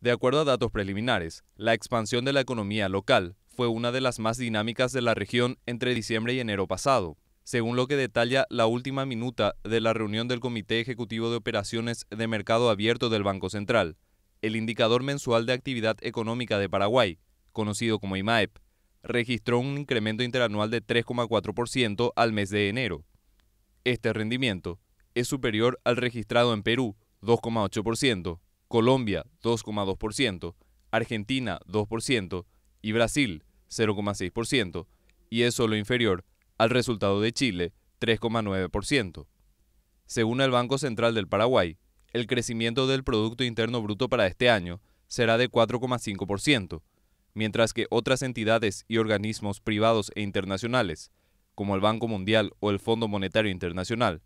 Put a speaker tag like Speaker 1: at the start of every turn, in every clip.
Speaker 1: De acuerdo a datos preliminares, la expansión de la economía local fue una de las más dinámicas de la región entre diciembre y enero pasado, según lo que detalla la última minuta de la reunión del Comité Ejecutivo de Operaciones de Mercado Abierto del Banco Central. El indicador mensual de actividad económica de Paraguay, conocido como IMAEP, registró un incremento interanual de 3,4% al mes de enero. Este rendimiento es superior al registrado en Perú, 2,8%, Colombia 2,2%, Argentina 2% y Brasil 0,6%, y es solo inferior al resultado de Chile 3,9%. Según el Banco Central del Paraguay, el crecimiento del Producto Interno Bruto para este año será de 4,5%, mientras que otras entidades y organismos privados e internacionales, como el Banco Mundial o el Fondo Monetario Internacional,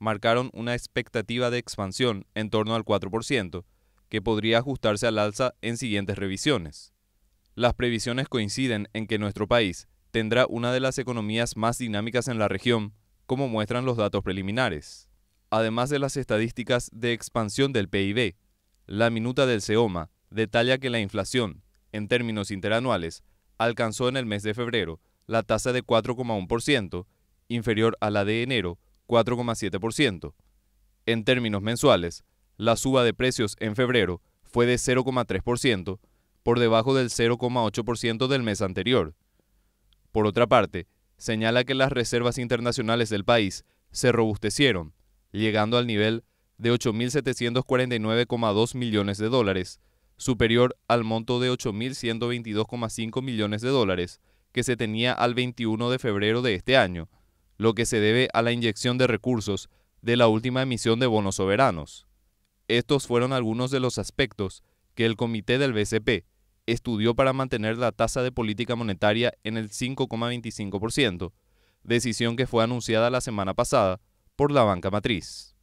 Speaker 1: marcaron una expectativa de expansión en torno al 4% que podría ajustarse al alza en siguientes revisiones. Las previsiones coinciden en que nuestro país tendrá una de las economías más dinámicas en la región, como muestran los datos preliminares. Además de las estadísticas de expansión del PIB, la minuta del CEOMA detalla que la inflación, en términos interanuales, alcanzó en el mes de febrero la tasa de 4,1%, inferior a la de enero, 4,7%. En términos mensuales, la suba de precios en febrero fue de 0,3%, por debajo del 0,8% del mes anterior. Por otra parte, señala que las reservas internacionales del país se robustecieron, llegando al nivel de 8.749,2 millones de dólares, superior al monto de 8.122,5 millones de dólares que se tenía al 21 de febrero de este año, lo que se debe a la inyección de recursos de la última emisión de bonos soberanos. Estos fueron algunos de los aspectos que el comité del BCP estudió para mantener la tasa de política monetaria en el 5,25%, decisión que fue anunciada la semana pasada por la banca matriz.